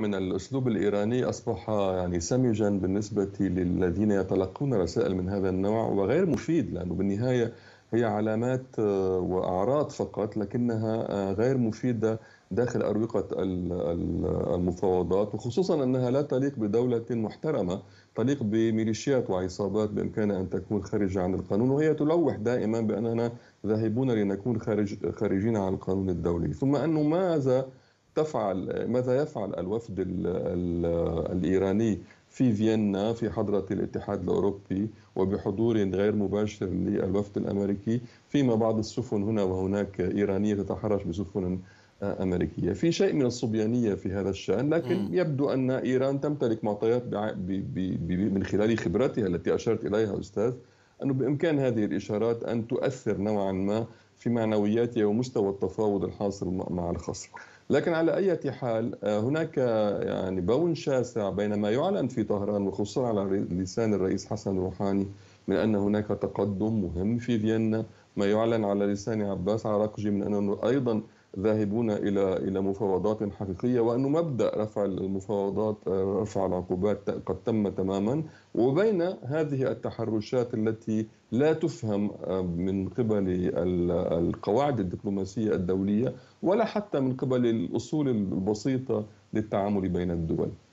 من الاسلوب الايراني اصبح يعني سمجا بالنسبه للذين يتلقون رسائل من هذا النوع وغير مفيد لانه بالنهايه هي علامات واعراض فقط لكنها غير مفيده داخل اروقه المفاوضات وخصوصا انها لا تليق بدوله محترمه تليق بميليشيات وعصابات بامكانها ان تكون خارجه عن القانون وهي تلوح دائما باننا ذاهبون لنكون خارج خارجين عن القانون الدولي ثم انه ماذا تفعل ماذا يفعل الوفد الـ الـ الإيراني في فيينا في حضرة الاتحاد الأوروبي وبحضور غير مباشر للوفد الأمريكي فيما بعض السفن هنا وهناك إيرانية تتحرش بسفن آه، أمريكية في شيء من الصبيانية في هذا الشأن لكن م. يبدو أن إيران تمتلك معطيات من خلال خبرتها التي أشرت إليها أستاذ أنه بإمكان هذه الإشارات أن تؤثر نوعا ما في معنوياتها ومستوى التفاوض الحاصل مع الخصم لكن على أي حال آه، هناك يعني بون شاسع بين ما يعلن في طهران وخصوصا على لسان الرئيس حسن روحاني من أن هناك تقدم مهم في فيينا ما يعلن على لسان عباس عراقجي من أنه أيضا ذاهبون الى الى مفاوضات حقيقيه وانه مبدا رفع المفاوضات رفع العقوبات قد تم تماما وبين هذه التحرشات التي لا تفهم آه، من قبل القواعد الدبلوماسيه الدوليه ولا حتى من قبل الاصول البسيطه للتعامل بين الدول.